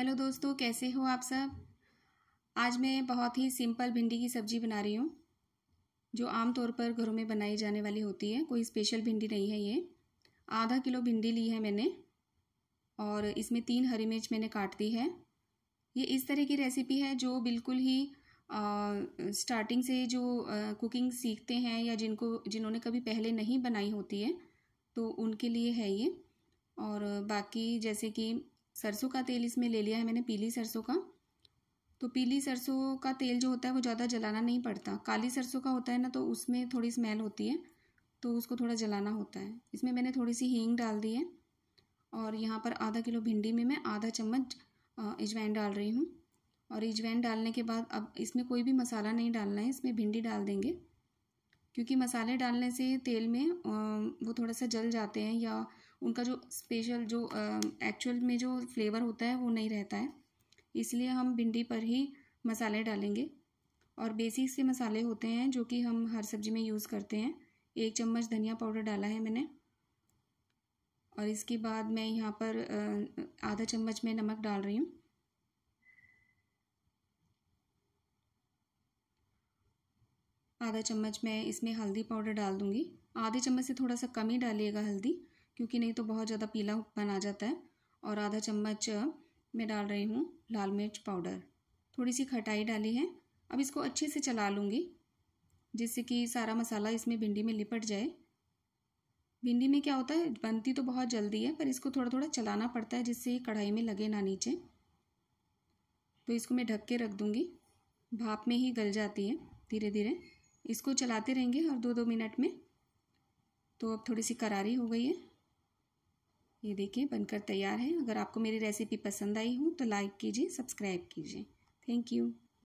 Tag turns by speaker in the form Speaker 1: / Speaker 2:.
Speaker 1: hello दोस्तों कैसे हो आप सब आज मैं बहुत ही सिंपल भिंडी की सब्ज़ी बना रही हूँ जो आम तौर पर घरों में बनाई जाने वाली होती है कोई स्पेशल भिंडी नहीं है ये आधा किलो भिंडी ली है मैंने और इसमें तीन हरी मिर्च मैंने काट दी है ये इस तरह की रेसिपी है जो बिल्कुल ही आ, स्टार्टिंग से जो आ, कुकिंग सीखते हैं या जिनको जिन्होंने कभी पहले नहीं बनाई होती है तो उनके लिए है ये और बाकी जैसे कि सरसों का तेल इसमें ले लिया है मैंने पीली सरसों का तो पीली सरसों का तेल जो होता है वो ज़्यादा जलाना नहीं पड़ता काली सरसों का होता है ना तो उसमें थोड़ी स्मेल होती है तो उसको थोड़ा जलाना होता है इसमें मैंने थोड़ी सी हींग डाल दी है और यहाँ पर आधा किलो भिंडी में मैं आधा चम्मच इजवाइन डाल रही हूँ और इजवाइन डालने के बाद अब इसमें कोई भी मसाला नहीं डालना है इसमें भिंडी डाल देंगे क्योंकि मसाले डालने से तेल में वो थोड़ा सा जल जाते हैं या उनका जो स्पेशल जो एक्चुअल में जो फ्लेवर होता है वो नहीं रहता है इसलिए हम भिंडी पर ही मसाले डालेंगे और बेसिक से मसाले होते हैं जो कि हम हर सब्जी में यूज़ करते हैं एक चम्मच धनिया पाउडर डाला है मैंने और इसके बाद मैं यहाँ पर आधा चम्मच में नमक डाल रही हूँ आधा चम्मच मैं इसमें हल्दी पाउडर डाल दूँगी आधे चम्मच से थोड़ा सा कम ही डालिएगा हल्दी क्योंकि नहीं तो बहुत ज़्यादा पीला पन आ जाता है और आधा चम्मच मैं डाल रही हूँ लाल मिर्च पाउडर थोड़ी सी खटाई डाली है अब इसको अच्छे से चला लूँगी जिससे कि सारा मसाला इसमें भिंडी में लिपट जाए भिंडी में क्या होता है बनती तो बहुत जल्दी है पर इसको थोड़ा थोड़ा चलाना पड़ता है जिससे कढ़ाई में लगे ना नीचे तो इसको मैं ढक के रख दूँगी भाप में ही गल जाती है धीरे धीरे इसको चलाते रहेंगे और दो दो मिनट में तो अब थोड़ी सी करारी हो गई है ये देखिए बनकर तैयार है अगर आपको मेरी रेसिपी पसंद आई हो तो लाइक कीजिए सब्सक्राइब कीजिए थैंक यू